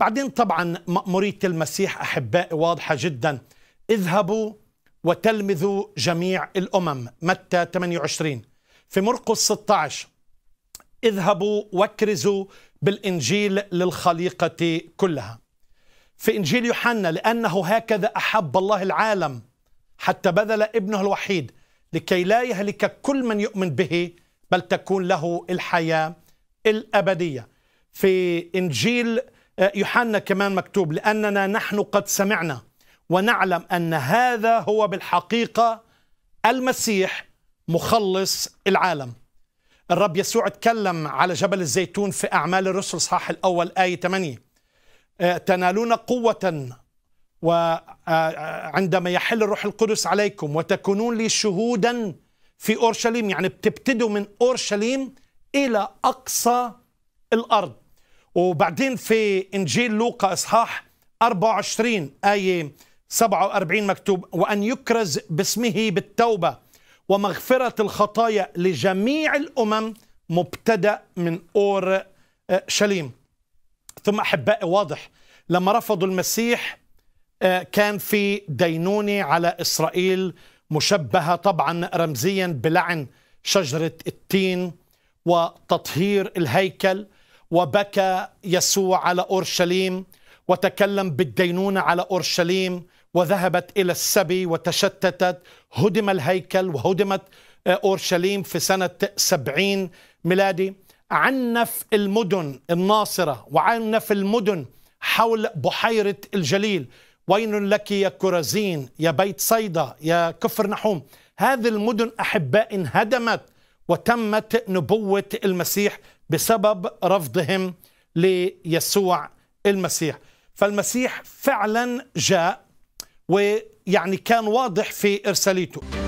بعدين طبعا مأمورية المسيح أحبائي واضحة جدا اذهبوا وتلمذوا جميع الأمم متى 28 في مرقس 16 اذهبوا واكرزوا بالإنجيل للخليقة كلها في إنجيل يوحنا لأنه هكذا أحب الله العالم حتى بذل ابنه الوحيد لكي لا يهلك كل من يؤمن به بل تكون له الحياة الأبدية في إنجيل يوحنا كمان مكتوب لأننا نحن قد سمعنا ونعلم أن هذا هو بالحقيقة المسيح مخلص العالم الرب يسوع تكلم على جبل الزيتون في أعمال الرسل صحاح الأول آية 8 آه، تنالون قوة وعندما آه، آه، يحل الروح القدس عليكم وتكونون لي شهودا في أورشليم يعني بتبتدوا من أورشليم إلى أقصى الأرض وبعدين في إنجيل لوقا إصحاح 24 آية 47 مكتوب وأن يكرز باسمه بالتوبة ومغفرة الخطايا لجميع الأمم مبتدأ من أور آه، شليم ثم أحبائي واضح لما رفضوا المسيح آه، كان في دينونة على إسرائيل مشبهة طبعا رمزيا بلعن شجرة التين وتطهير الهيكل وبكى يسوع على اورشليم وتكلم بالدينونه على اورشليم وذهبت الى السبي وتشتتت هدم الهيكل وهدمت آه، اورشليم في سنه 70 ميلادي عنف المدن الناصره وعنف المدن حول بحيره الجليل وين لك يا كرزين يا بيت صيدا يا كفر نحوم هذه المدن احباء انهدمت وتمت نبوه المسيح بسبب رفضهم ليسوع المسيح فالمسيح فعلا جاء ويعني كان واضح في ارساليته